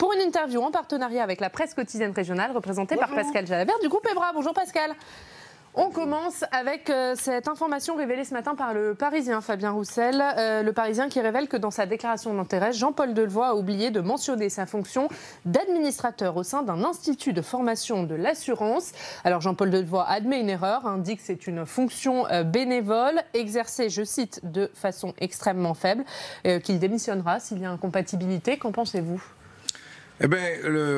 pour une interview en partenariat avec la presse quotidienne régionale représentée par Pascal Jalabert du groupe Evra. Bonjour Pascal. On commence avec euh, cette information révélée ce matin par le Parisien Fabien Roussel, euh, le Parisien qui révèle que dans sa déclaration d'intérêt, Jean-Paul Delevoye a oublié de mentionner sa fonction d'administrateur au sein d'un institut de formation de l'assurance. Alors Jean-Paul Delevoye admet une erreur, indique que c'est une fonction euh, bénévole exercée, je cite, de façon extrêmement faible, qu'il démissionnera s'il y a incompatibilité. Qu'en pensez-vous eh bien,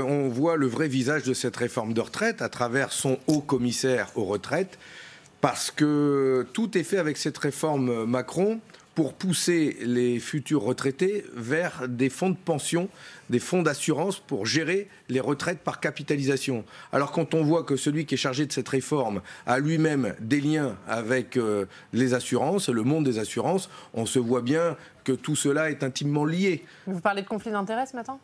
on voit le vrai visage de cette réforme de retraite à travers son haut commissaire aux retraites, parce que tout est fait avec cette réforme euh, Macron pour pousser les futurs retraités vers des fonds de pension, des fonds d'assurance pour gérer les retraites par capitalisation. Alors quand on voit que celui qui est chargé de cette réforme a lui-même des liens avec euh, les assurances, le monde des assurances, on se voit bien que tout cela est intimement lié. Vous parlez de conflit d'intérêts ce matin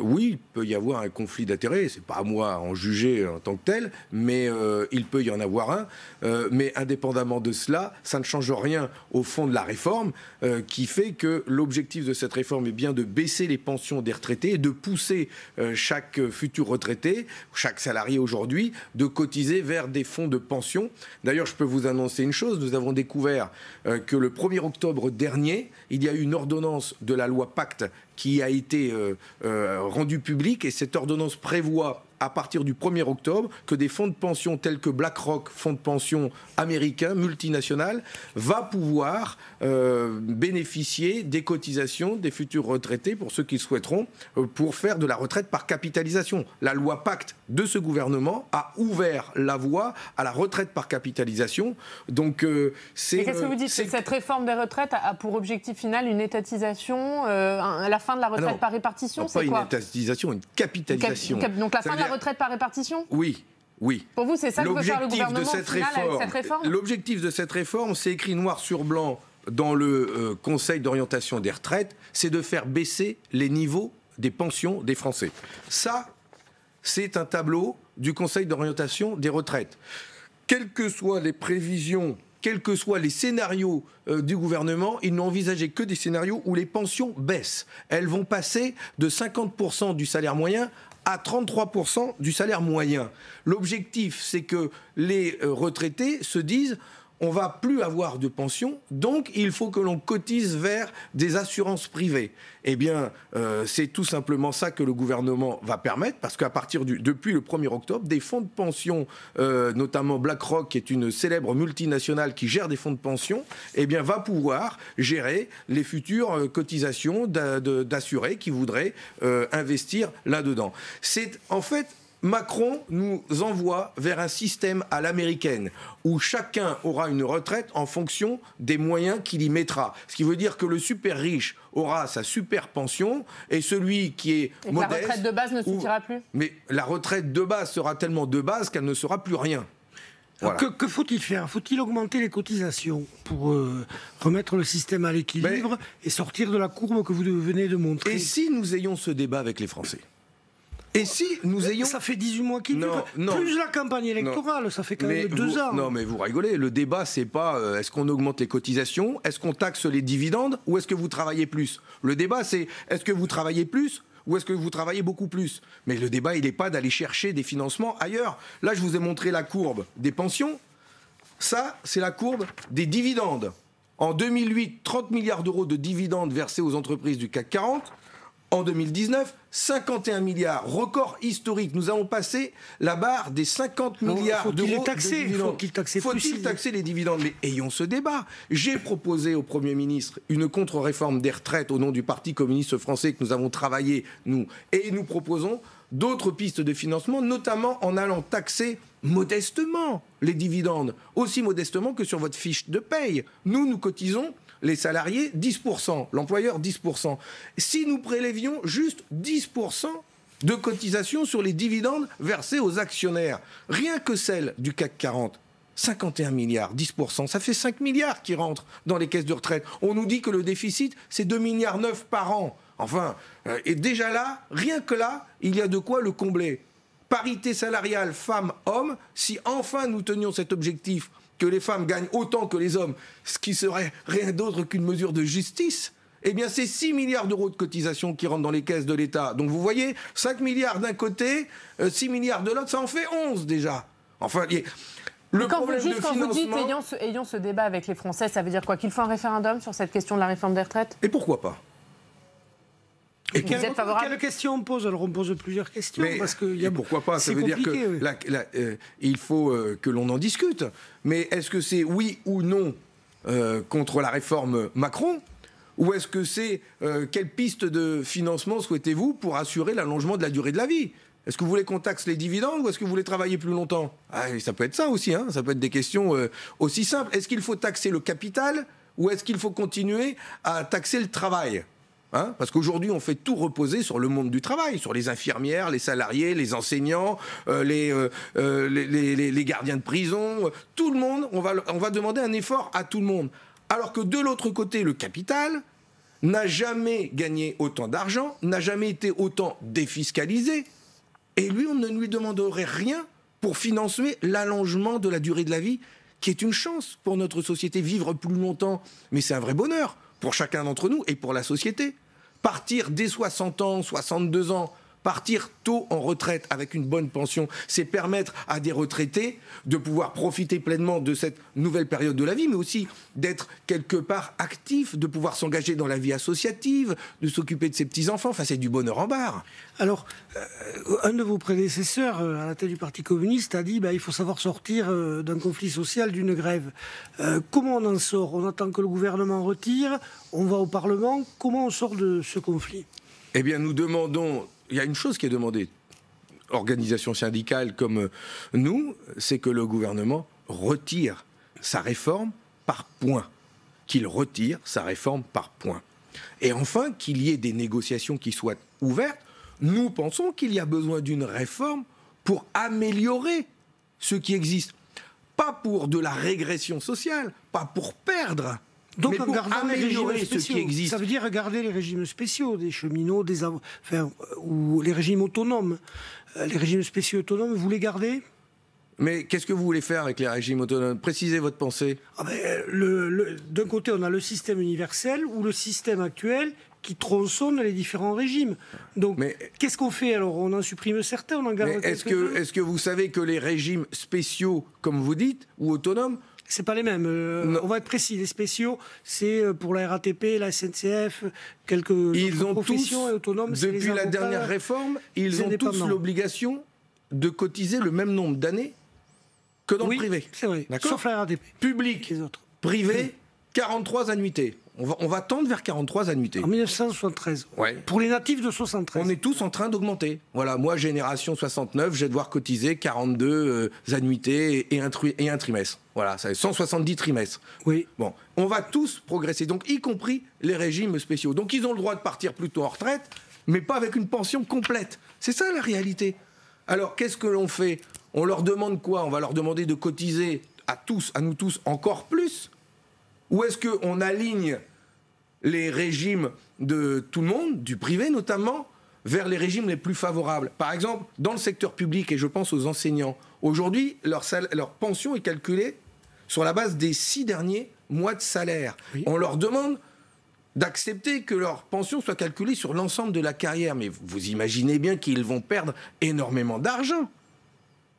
oui, il peut y avoir un conflit d'intérêts, c'est pas à moi à en juger en tant que tel, mais euh, il peut y en avoir un. Euh, mais indépendamment de cela, ça ne change rien au fond de la réforme, euh, qui fait que l'objectif de cette réforme est bien de baisser les pensions des retraités et de pousser chaque futur retraité, chaque salarié aujourd'hui, de cotiser vers des fonds de pension. D'ailleurs, je peux vous annoncer une chose, nous avons découvert que le 1er octobre dernier, il y a eu une ordonnance de la loi Pacte qui a été rendu public et cette ordonnance prévoit à partir du 1er octobre que des fonds de pension tels que BlackRock, fonds de pension américain, multinational, va pouvoir euh, bénéficier des cotisations des futurs retraités pour ceux qui le souhaiteront euh, pour faire de la retraite par capitalisation. La loi Pacte de ce gouvernement a ouvert la voie à la retraite par capitalisation. Donc euh, c'est. Qu'est-ce que vous dites Cette réforme des retraites a pour objectif final une étatisation, à la fin de la ah retraite par répartition, ah, C'est quoi pas une étatisation, une capitalisation. Donc la fin de la retraite par répartition Oui. Oui. Pour vous, c'est ça que le gouvernement de cette, réforme, L'objectif de cette réforme, c'est écrit noir sur blanc dans le euh, Conseil d'orientation des retraites, c'est de faire baisser les niveaux des pensions des Français. Ça, c'est un tableau du Conseil d'orientation des retraites. Quelles que soient les prévisions quels que soient les scénarios euh, du gouvernement, ils n'ont envisagé que des scénarios où les pensions baissent. Elles vont passer de 50% du salaire moyen à 33% du salaire moyen. L'objectif, c'est que les euh, retraités se disent on va plus avoir de pension, donc il faut que l'on cotise vers des assurances privées. Eh bien, euh, c'est tout simplement ça que le gouvernement va permettre, parce qu'à partir du, depuis le 1er octobre, des fonds de pension, euh, notamment BlackRock, qui est une célèbre multinationale qui gère des fonds de pension, eh bien, va pouvoir gérer les futures euh, cotisations d'assurés qui voudraient investir là-dedans. C'est en fait Macron nous envoie vers un système à l'américaine où chacun aura une retraite en fonction des moyens qu'il y mettra. Ce qui veut dire que le super riche aura sa super pension et celui qui est modeste. La retraite de base ne suffira plus. Mais la retraite de base sera tellement de base qu'elle ne sera plus rien. Que, faut-il faire Faut-il augmenter les cotisations pour euh, remettre le système à l'équilibre et sortir de la courbe que vous venez de montrer Et si nous ayons ce débat avec les Français et si nous ayons. Ça fait 18 mois qu'il dure. Plus la campagne électorale, ça fait quand même deux ans. Non, mais vous rigolez. Le débat, c'est pas euh, est-ce qu'on augmente les cotisations, est-ce qu'on taxe les dividendes ou est-ce que vous travaillez plus Le débat, c'est est-ce que vous travaillez plus ou est-ce que vous travaillez beaucoup plus Mais le débat, il n'est pas d'aller chercher des financements ailleurs. Là, je vous ai montré la courbe des pensions. Ça, c'est la courbe des dividendes. En 2008, 30 milliards d'euros de dividendes versés aux entreprises du CAC 40. En 2019, 51 milliards, record historique. Nous avons passé la barre des 50 milliards d'euros. faut-il taxer, faut taxer les dividendes Mais ayons ce débat. J'ai proposé au Premier ministre une contre-réforme des retraites au nom du Parti communiste français que nous avons travaillé, nous. Et nous proposons d'autres pistes de financement, notamment en allant taxer modestement les dividendes, aussi modestement que sur votre fiche de paye. Nous, nous cotisons les salariés 10%, l'employeur 10%. Si nous prélevions juste 10% de cotisation sur les dividendes versés aux actionnaires, rien que celle du CAC 40, 51 milliards, 10%, ça fait 5 milliards qui rentrent dans les caisses de retraite. On nous dit que le déficit, c'est 2 milliards neuf par an. Enfin, euh, et déjà là, rien que là, il y a de quoi le combler parité salariale femmes-hommes, si enfin nous tenions cet objectif que les femmes gagnent autant que les hommes, ce qui serait rien d'autre qu'une mesure de justice, eh bien, c'est 6 milliards d'euros de cotisations qui rentrent dans les caisses de l'État. Donc, vous voyez, 5 milliards d'un côté, 6 euh, milliards de l'autre, ça en fait 11 déjà. Enfin, le quand vous, dites, quand ce, ce débat avec les Français, ça veut dire quoi Qu'il faut un référendum sur cette question de la réforme des retraites Et pourquoi pas et quelle, vous êtes favorable quelle question on pose Alors on pose plusieurs questions parce que y a, pourquoi pas Ça veut dire que euh, il faut euh, que l'on en discute. Mais est-ce que c'est oui ou non euh, contre la réforme Macron ou est-ce que c'est quelle piste de financement souhaitez-vous pour assurer l'allongement de la durée de la vie est-ce que vous voulez qu'on taxe les dividendes ou est-ce que vous voulez travailler plus longtemps ah, Ça peut être ça aussi, hein. ça peut être des questions aussi simples. Est-ce qu'il faut taxer le capital ou est-ce qu'il faut continuer à taxer le travail Hein, parce qu'aujourd'hui, on fait tout reposer sur le monde du travail, sur les infirmières, les salariés, les enseignants, euh, euh, euh, les, gardiens de prison, tout le monde. On va, on va demander un effort à tout le monde. Alors que de l'autre côté, le capital n'a jamais gagné autant d'argent, n'a jamais été autant défiscalisé. Et lui, on ne lui demanderait rien pour financer l'allongement de la durée de la vie, qui est une chance pour notre société. Vivre plus longtemps, mais c'est un vrai bonheur pour chacun d'entre nous et pour la société. Partir dès 60 ans, 62 ans Partir tôt en retraite avec une bonne pension, c'est permettre à des retraités de pouvoir profiter pleinement de cette nouvelle période de la vie, mais aussi d'être quelque part actif, de pouvoir s'engager dans la vie associative, de s'occuper de ses petits-enfants. Enfin, c'est du bonheur en barre. Alors, euh, un de vos prédécesseurs euh, à la tête du Parti communiste a dit bah, il faut savoir sortir euh, d'un conflit social, d'une grève. comment on en sort On attend que le gouvernement retire, on va au Parlement. Comment on sort de ce conflit Eh bien, nous demandons il y a une chose qui est demandée, organisation syndicale comme euh, nous, c'est que le gouvernement retire sa réforme par point, Qu'il retire sa réforme par point, Et enfin, qu'il y ait des négociations qui soient ouvertes. Nous pensons qu'il y a besoin d'une réforme pour améliorer ce qui existe. Pas pour de la régression sociale, pas pour perdre, donc mais en pour améliorer ce qui existe. Ça veut dire garder les régimes spéciaux des cheminots, des enfin, euh, ou les régimes autonomes. Euh, les régimes spéciaux autonomes, vous les gardez mais qu'est-ce que vous voulez faire avec les régimes autonomes Précisez votre pensée. Ah ben, le, D'un côté, on a le système universel ou le système actuel qui tronçonne les différents régimes. Donc, qu'est-ce qu'on fait alors On en supprime certains, on en garde Est-ce que, est ce que vous savez que les régimes spéciaux, comme vous dites, ou autonomes, c'est pas les mêmes. Euh, on va être précis. Les spéciaux, c'est euh, pour la RATP, la SNCF, quelques ils ont professions tous, autonomes. Depuis la dernière réforme, ils ont tous l'obligation de cotiser le même nombre d'années que dans le privé. C'est vrai. Sauf la RATP. Public, les autres. Privé, 43 annuités. On va, tendre vers 43 annuités. En 1973. Ouais. Pour les natifs de 73. On est tous en train d'augmenter. Voilà, moi, génération 69, j'ai vais devoir cotiser 42 euh, annuités et un, trimestre. Voilà, ça 170 trimestres. Oui. Bon, on va tous progresser, donc y compris les régimes spéciaux. Donc ils ont le droit de partir plutôt en retraite, mais pas avec une pension complète. C'est ça la réalité. Alors qu'est-ce que l'on fait On leur demande quoi On va leur demander de cotiser à tous, à nous tous, encore plus ou est-ce qu'on aligne les régimes de tout le monde, du privé notamment, vers les régimes les plus favorables Par exemple, dans le secteur public, et je pense aux enseignants, aujourd'hui, leur, pension est calculée sur la base des six derniers mois de salaire. On leur demande d'accepter que leur pension soit calculée sur l'ensemble de la carrière. Mais vous imaginez bien qu'ils vont perdre énormément d'argent.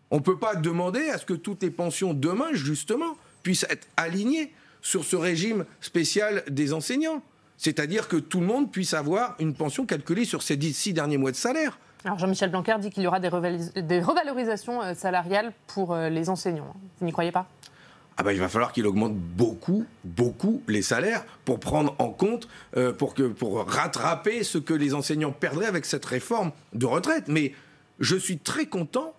On ne peut pas demander à ce que toutes les pensions demain, justement, puissent être alignées sur ce régime spécial des enseignants. C'est-à-dire que tout le monde puisse avoir une pension calculée sur ces six derniers mois de salaire. Alors Jean-Michel Blanquer dit qu'il y aura des, revalorisations euh, salariales pour euh, les enseignants. Vous n'y croyez pas ah bah, il va falloir qu'il augmente beaucoup, beaucoup les salaires pour prendre en compte, euh, pour, que, pour rattraper ce que les enseignants perdraient avec cette réforme de retraite. Mais je suis très content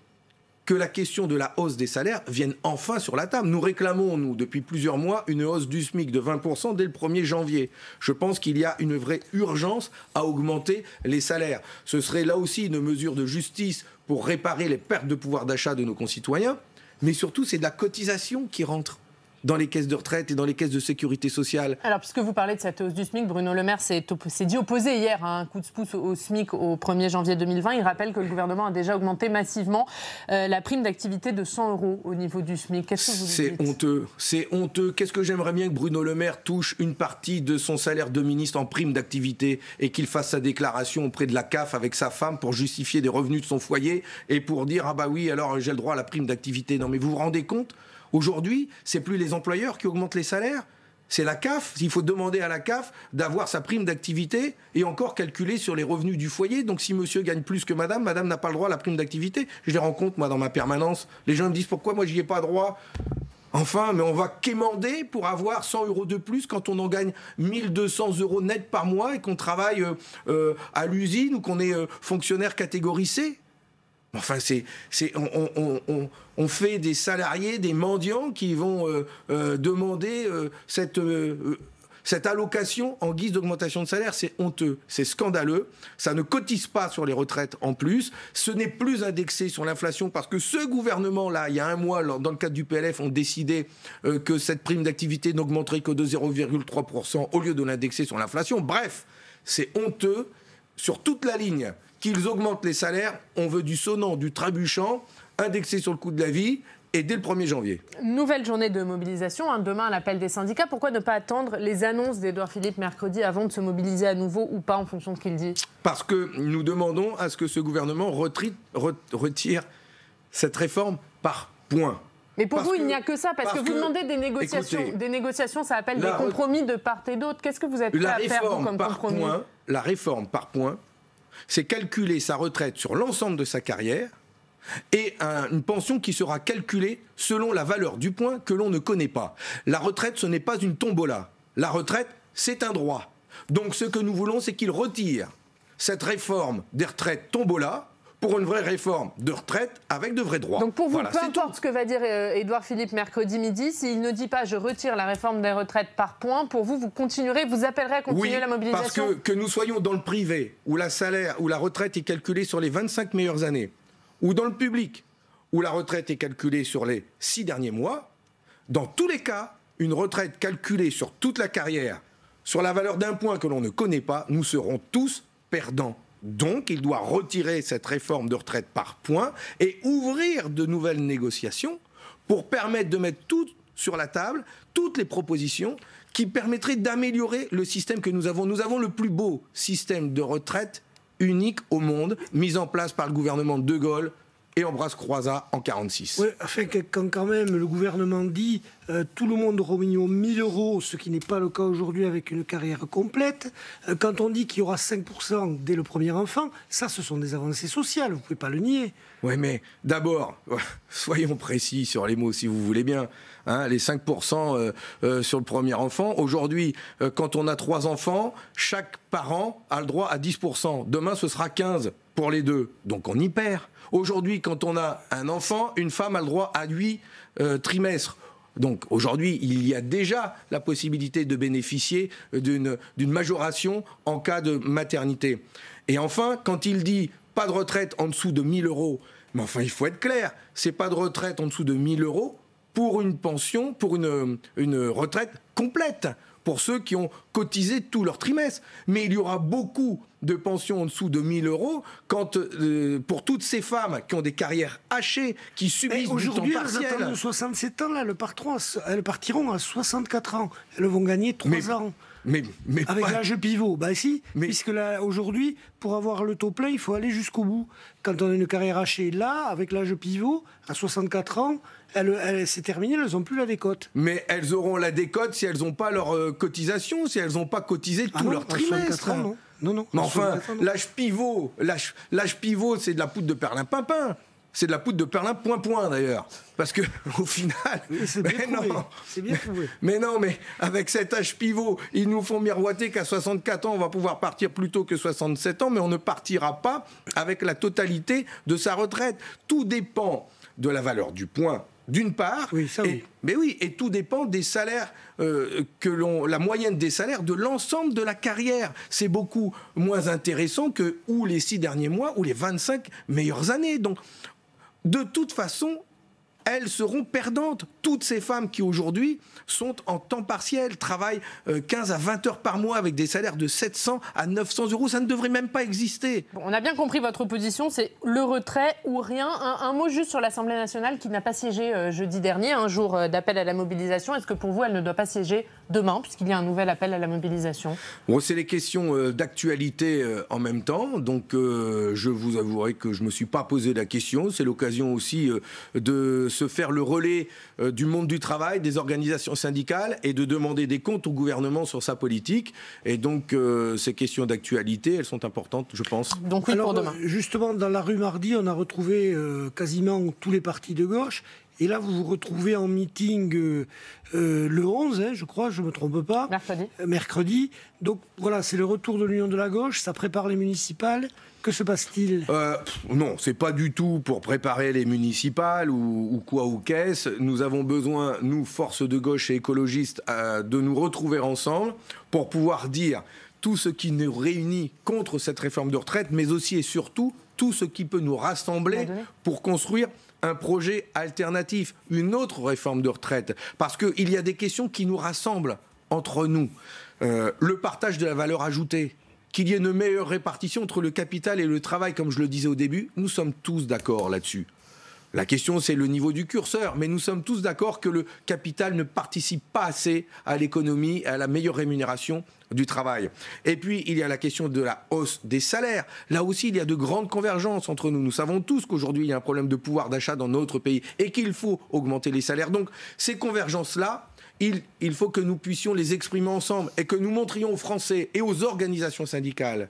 que la question de la hausse des salaires vienne enfin sur la table. Nous réclamons, nous, depuis plusieurs mois, une hausse du SMIC de 20% dès le 1er janvier. Je pense qu'il y a une vraie urgence à augmenter les salaires. Ce serait là aussi une mesure de justice pour réparer les pertes de pouvoir d'achat de nos concitoyens, mais surtout c'est de la cotisation qui rentre dans les caisses de retraite et dans les caisses de sécurité sociale. Alors, puisque vous parlez de cette hausse du SMIC, Bruno Le Maire s'est dit opposé hier à hein, un coup de pouce au SMIC au 1er janvier 2020. Il rappelle que le gouvernement a déjà augmenté massivement euh, la prime d'activité de 100 euros au niveau du SMIC. C'est honteux. C'est honteux. Qu'est-ce que j'aimerais bien que Bruno Le Maire touche une partie de son salaire de ministre en prime d'activité et qu'il fasse sa déclaration auprès de la CAF avec sa femme pour justifier des revenus de son foyer et pour dire Ah, bah oui, alors j'ai le droit à la prime d'activité. Non, mais vous vous rendez compte Aujourd'hui, c'est plus les employeurs qui augmentent les salaires, c'est la CAF. Il faut demander à la CAF d'avoir sa prime d'activité et encore calculer sur les revenus du foyer. Donc si monsieur gagne plus que madame, madame n'a pas le droit à la prime d'activité. Je les rencontre, moi, dans ma permanence. Les gens me disent pourquoi moi, j'y ai pas droit. Enfin, mais on va quémander pour avoir 100 euros de plus quand on en gagne 1200 euros net par mois et qu'on travaille euh, euh, à l'usine ou qu'on est euh, fonctionnaire catégorisé. Enfin, on, fait des salariés, des mendiants qui vont euh, euh, demander euh, cette, cette allocation en guise d'augmentation de salaire. C'est honteux, c'est scandaleux. Ça ne cotise pas sur les retraites en plus. Ce n'est plus indexé sur l'inflation parce que ce gouvernement-là, il y a un mois, dans le cadre du PLF, ont décidé que cette prime d'activité n'augmenterait que de 0,3% au lieu de l'indexer sur l'inflation. Bref, c'est honteux sur toute la ligne qu'ils augmentent les salaires. On veut du sonnant, du trabuchant, indexé sur le coût de la vie et dès le 1er janvier. Nouvelle journée de mobilisation, hein. demain l'appel des syndicats. Pourquoi ne pas attendre les annonces d'Edouard Philippe mercredi avant de se mobiliser à nouveau ou pas en fonction de ce qu'il dit Parce que nous demandons à ce que ce gouvernement retire cette réforme par point. Mais pour vous, il n'y a que ça, parce, que vous demandez des négociations. des négociations, ça appelle des compromis de part et d'autre. Qu'est-ce que vous êtes prêt à faire vous, comme par compromis La réforme par point, c'est calculer sa retraite sur l'ensemble de sa carrière et une pension qui sera calculée selon la valeur du point que l'on ne connaît pas. La retraite, ce n'est pas une tombola. La retraite, c'est un droit. Donc ce que nous voulons, c'est qu'il retire cette réforme des retraites tombola pour une vraie réforme de retraite avec de vrais droits. Donc pour vous, peu importe ce que va dire euh, Édouard Philippe mercredi midi, s'il ne dit pas je retire la réforme des retraites par point, pour vous, vous continuerez, vous appellerez à continuer la mobilisation Parce que, que nous soyons dans le privé, où la salaire, où la retraite est calculée sur les 25 meilleures années, ou dans le public, où la retraite est calculée sur les 6 derniers mois, dans tous les cas, une retraite calculée sur toute la carrière, sur la valeur d'un point que l'on ne connaît pas, nous serons tous perdants. Donc, il doit retirer cette réforme de retraite par points et ouvrir de nouvelles négociations pour permettre de mettre sur la table, toutes les propositions qui permettraient d'améliorer le système que nous avons. Nous avons le plus beau système de retraite unique au monde, mis en place par le gouvernement de Gaulle et brasse Croizat en 46. Oui, enfin, quand quand même le gouvernement dit euh, tout le monde aura au 1000 euros, ce qui n'est pas le cas aujourd'hui avec une carrière complète, euh, quand on dit qu'il y aura 5% dès le premier enfant, ça, ce sont des avancées sociales, vous ne pouvez pas le nier. Oui, mais d'abord, soyons précis sur les mots si vous voulez bien. Hein, les 5% euh, sur le premier enfant. Aujourd'hui, quand on a trois enfants, chaque parent a le droit à 10%. Demain, ce sera 15 pour les deux. Donc on y perd. Aujourd'hui, quand on a un enfant, une femme a le droit à 8 euh, trimestres. Donc aujourd'hui, il y a déjà la possibilité de bénéficier d'une majoration en cas de maternité. Et enfin, quand il dit pas de retraite en dessous de 1000 euros, mais enfin il faut être clair, c'est pas de retraite en dessous de 1000 euros pour une pension, pour une retraite complète pour ceux qui ont cotisé tout leur trimestre. Mais il y aura beaucoup de pensions en dessous de 1000 euros quand, euh, pour toutes ces femmes qui ont des carrières hachées, qui subissent du temps partiel. Aujourd'hui, 67 ans, là, elles partiront à 64 ans. Elles vont gagner 3 ans. Mais, avec l'âge pivot, bah si, puisque là aujourd'hui, pour avoir le taux plein, il faut aller jusqu'au bout. Quand on a une carrière hachée, là, avec l'âge pivot, à 64 ans, elle, elle c'est terminé, elles n'ont plus la décote. Mais elles auront la décote si elles n'ont pas leur euh, cotisation, si elles n'ont pas cotisé ah tout leur trimestre. Ans, non, non, non. Mais enfin, l'âge pivot, l'âge pivot, c'est de la poudre de papin c'est de la poudre de perlin point point d'ailleurs. Parce que au final, c'est bien mais, non, mais non, mais avec cet âge pivot, ils nous font miroiter qu'à 64 ans, on va pouvoir partir plus tôt que 67 ans, mais on ne partira pas avec la totalité de sa retraite. Tout dépend de la valeur du point d'une part. Oui, ça, oui. mais oui, et tout dépend des salaires euh, que l'on, la moyenne des salaires de l'ensemble de la carrière. C'est beaucoup moins intéressant que ou les six derniers mois ou les 25 meilleures années. Donc, de toute façon, elles seront perdantes. Toutes ces femmes qui aujourd'hui sont en temps partiel, travaillent 15 euh, à 20 heures par mois avec des salaires de 700 à 900 euros, ça ne devrait même pas exister. on a bien compris votre position, c'est le retrait ou rien. Un, un mot juste sur l'Assemblée nationale qui n'a pas siégé euh, jeudi dernier, un jour euh, d'appel à la mobilisation. Est-ce que pour vous, elle ne doit pas siéger demain, puisqu'il y a un nouvel appel à la mobilisation Bon, c'est les questions euh, d'actualité euh, en même temps. Donc, euh, je vous avouerai que je ne me suis pas posé la question. C'est l'occasion aussi de se faire le relais du monde du travail, des organisations syndicales et de demander des comptes au gouvernement sur sa politique. Et donc, ces questions d'actualité, elles sont importantes, je pense. Donc, oui, pour demain. Justement, dans la rue Mardi, on a retrouvé quasiment tous les partis de gauche et là, vous vous retrouvez en meeting euh, euh, le 11, hein, je crois, je ne me trompe pas. Euh, mercredi. Donc voilà, c'est le retour de l'Union de la gauche, ça prépare les municipales. Que se passe-t-il Non, c'est pas du tout pour préparer les municipales ou, ou quoi ou qu'est-ce. Nous avons besoin, nous, forces de gauche et écologistes, de nous retrouver ensemble pour pouvoir dire tout ce qui nous réunit contre cette réforme de retraite, mais aussi et surtout tout ce qui peut nous rassembler pour construire un projet alternatif, une autre réforme de retraite, parce qu'il y a des questions qui nous rassemblent entre nous. Euh, le partage de la valeur ajoutée, qu'il y ait une meilleure répartition entre le capital et le travail, comme je le disais au début, nous sommes tous d'accord là-dessus. La question, c'est le niveau du curseur. Mais nous sommes tous d'accord que le capital ne participe pas assez à l'économie, et à la meilleure rémunération du travail. Et puis, il y a la question de la hausse des salaires. Là aussi, il y a de grandes convergences entre nous. Nous savons tous qu'aujourd'hui, il y a un problème de pouvoir d'achat dans notre pays et qu'il faut augmenter les salaires. Donc, ces convergences-là, il, il faut que nous puissions les exprimer ensemble et que nous montrions aux Français et aux organisations syndicales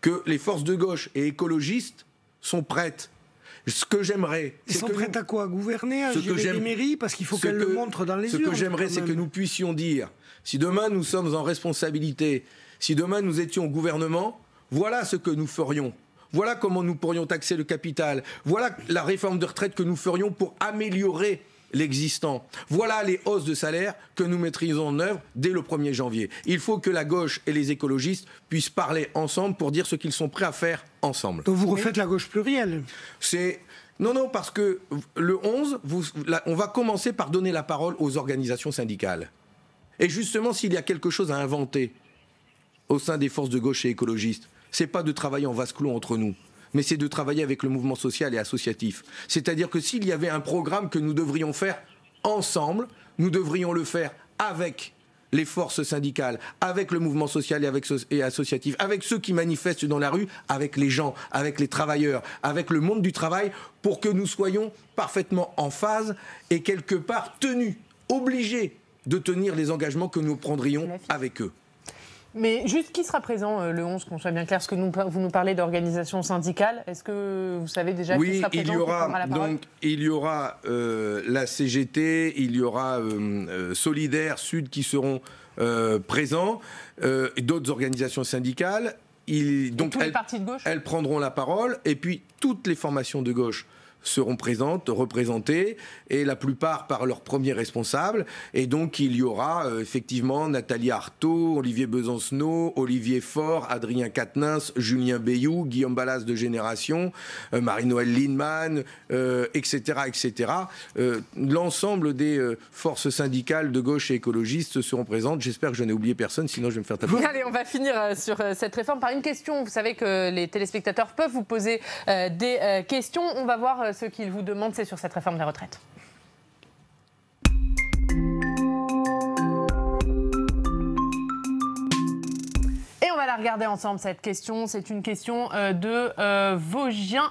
que les forces de gauche et écologistes sont prêtes ce que j'aimerais. Ils sont prêts à quoi gouverner, à ce gérer les mairies Parce qu'il faut qu'elles le dans les Ce que j'aimerais, c'est que nous puissions dire si demain nous sommes en responsabilité, si demain nous étions au gouvernement, voilà ce que nous ferions. Voilà comment nous pourrions taxer le capital. Voilà la réforme de retraite que nous ferions pour améliorer l'existant. Voilà les hausses de salaire que nous maîtrisons en œuvre dès le 1er janvier. Il faut que la gauche et les écologistes puissent parler ensemble pour dire ce qu'ils sont prêts à faire ensemble. Donc vous refaites la gauche plurielle C'est non, non, parce que le 11, vous, on va commencer par donner la parole aux organisations syndicales. Et justement, s'il y a quelque chose à inventer au sein des forces de gauche et écologistes, c'est pas de travailler en vase clos entre nous mais c'est de travailler avec le mouvement social et associatif. C'est-à-dire que s'il y avait un programme que nous devrions faire ensemble, nous devrions le faire avec les forces syndicales, avec le mouvement social et, associatif, avec ceux qui manifestent dans la rue, avec les gens, avec les travailleurs, avec le monde du travail, pour que nous soyons parfaitement en phase et quelque part tenus, obligés de tenir les engagements que nous prendrions avec eux. Mais juste, qui sera présent euh, le 11, qu'on soit bien clair Parce que vous nous parlez d'organisation syndicale. Est-ce que vous savez déjà qui sera présent il y aura, donc, il y aura euh, la CGT, il y aura euh, Solidaire, Sud qui seront présents, d'autres organisations syndicales. donc, de gauche elles prendront la parole. Et puis, toutes les formations de gauche seront présentes, représentées, et la plupart par leurs premiers responsables. Et donc, il y aura euh, effectivement Nathalie Artaud, Olivier Besancenot, Olivier Faure, Adrien Quatennens, Julien Bayou, Guillaume Ballas de Génération, euh, Marie-Noël Lindemann, etc. Euh, etc. L'ensemble des forces syndicales de gauche et écologistes seront présentes. J'espère que je n'ai oublié personne, sinon je vais me faire taper. Allez, on va finir sur cette réforme par une question. Vous savez que les téléspectateurs peuvent vous poser des questions. On va voir ce qu'il vous demande, c'est sur cette réforme des retraites. Et on va la regarder ensemble cette question. C'est une question euh, de euh,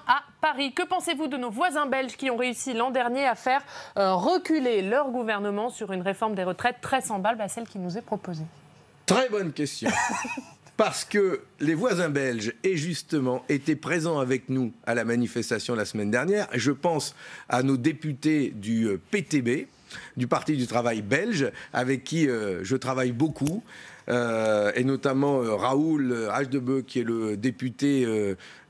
à Paris. Que pensez-vous de nos voisins belges qui ont réussi l'an dernier à faire euh, reculer leur gouvernement sur une réforme des retraites très semblable à bah, celle qui nous est proposée Très bonne question. parce que les voisins belges, et justement, étaient présents avec nous à la manifestation la semaine dernière. Je pense à nos députés du euh, PTB, du Parti du Travail belge, avec qui euh, je travaille beaucoup. Euh, et notamment euh, Raoul Hdebeu, qui est le député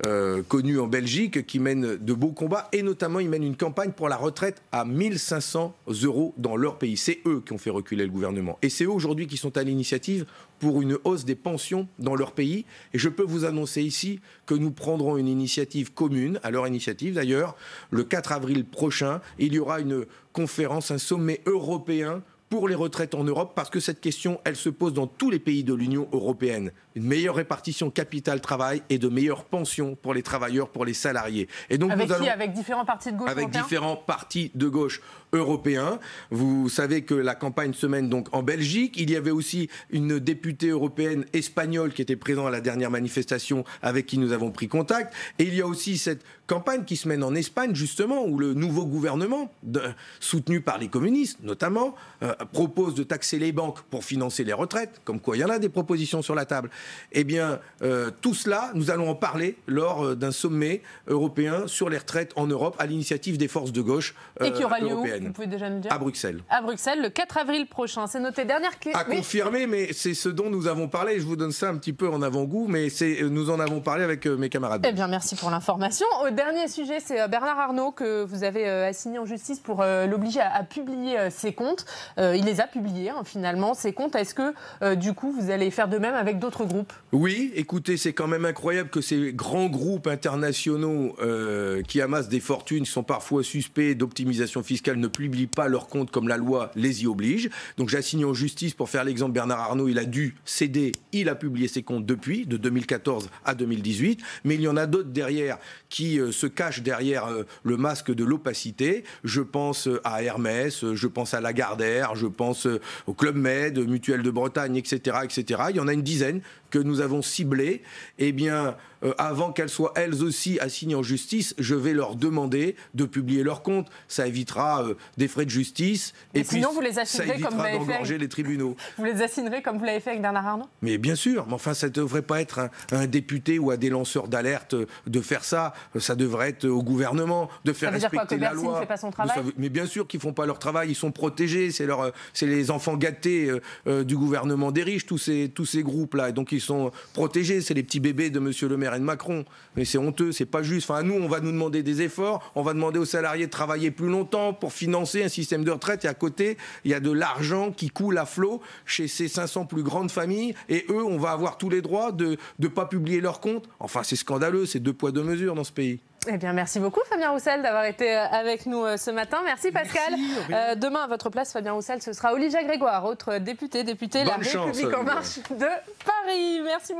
euh, connu en Belgique, qui mène de beaux combats, et notamment il mène une campagne pour la retraite à 1500 euros dans leur pays. C'est eux qui ont fait reculer le gouvernement. Et c'est eux aujourd'hui qui sont à l'initiative pour une hausse des pensions dans leur pays. Et je peux vous annoncer ici que nous prendrons une initiative commune, à leur initiative d'ailleurs, le 4 avril prochain. Il y aura une conférence, un sommet européen pour les retraites en Europe parce que cette question, elle se pose dans tous les pays de l'Union européenne une meilleure répartition capital-travail et de meilleures pensions pour les travailleurs, pour les salariés. Et donc avec Avec différents partis de gauche Avec différents partis de gauche européens. Vous savez que la campagne se mène donc en Belgique. Il y avait aussi une députée européenne espagnole qui était présente à la dernière manifestation avec qui nous avons pris contact. Et il y a aussi cette campagne qui se mène en Espagne, justement, où le nouveau gouvernement, soutenu par les communistes notamment, euh, propose de taxer les banques pour financer les retraites, comme quoi il y en a des propositions sur la table. Eh bien, euh, tout cela, nous allons en parler lors euh, d'un sommet européen sur les retraites en Europe à l'initiative des forces de gauche Et qui euh, aura lieu où Vous pouvez déjà me dire À Bruxelles. À Bruxelles, le 4 avril prochain. C'est noté dernière clé. À confirmer, mais c'est ce dont nous avons parlé. Je vous donne ça un petit peu en avant-goût, mais nous en avons parlé avec mes camarades. Eh bien, merci pour l'information. Au dernier sujet, c'est Bernard Arnault que vous avez assigné en justice pour l'obliger à, publier ses comptes. il les a publiés, hein, finalement, ses comptes. Est-ce que, du coup, vous allez faire de même avec d'autres groupes oui, écoutez, c'est quand même incroyable que ces grands groupes internationaux euh, qui amassent des fortunes, qui sont parfois suspects d'optimisation fiscale, ne publient pas leurs comptes comme la loi les y oblige. Donc j'assigne en justice, pour faire l'exemple, Bernard Arnault, il a dû céder, il a publié ses comptes depuis, de 2014 à 2018, mais il y en a d'autres derrière qui euh, se cachent derrière euh, le masque de l'opacité. Je pense à Hermès, je pense à Lagardère, je pense au Club Med, Mutuelle de Bretagne, etc., etc. Il y en a une dizaine que nous avons ciblé, eh bien, euh, avant qu'elles soient elles aussi assignées en justice, je vais leur demander de publier leur comptes. Ça évitera euh, des frais de justice. et sinon, puis, vous les assignerez vous les tribunaux. Vous les assignerez comme vous l'avez fait avec Bernard Arnault Mais bien sûr. Mais enfin, ça ne devrait pas être un, député ou à des lanceurs d'alerte euh, de faire ça. Ça devrait être au gouvernement de faire ça veut dire quoi, que la loi. Ne fait pas son travail mais, bien sûr qu'ils font pas leur travail. Ils sont protégés. C'est leur, c'est les enfants gâtés du gouvernement des riches. Tous ces, tous ces groupes là. Et donc ils sont protégés. C'est les petits bébés de Monsieur le Maire de Macron. Mais c'est honteux, c'est pas juste. Enfin, nous, on va nous demander des efforts, on va demander aux salariés de travailler plus longtemps pour financer un système de retraite. Et à côté, il y a de l'argent qui coule à flot chez ces 500 plus grandes familles. Et eux, on va avoir tous les droits de ne pas publier leurs comptes. Enfin, c'est scandaleux, c'est deux poids, deux mesures dans ce pays. Eh bien, merci beaucoup, Fabien Roussel, d'avoir été euh, avec nous euh, ce matin. Merci, Pascal. Euh, demain, à votre place, Fabien Roussel, ce sera Olivia Grégoire, autre député, député de La République en marche de Paris. Merci beaucoup.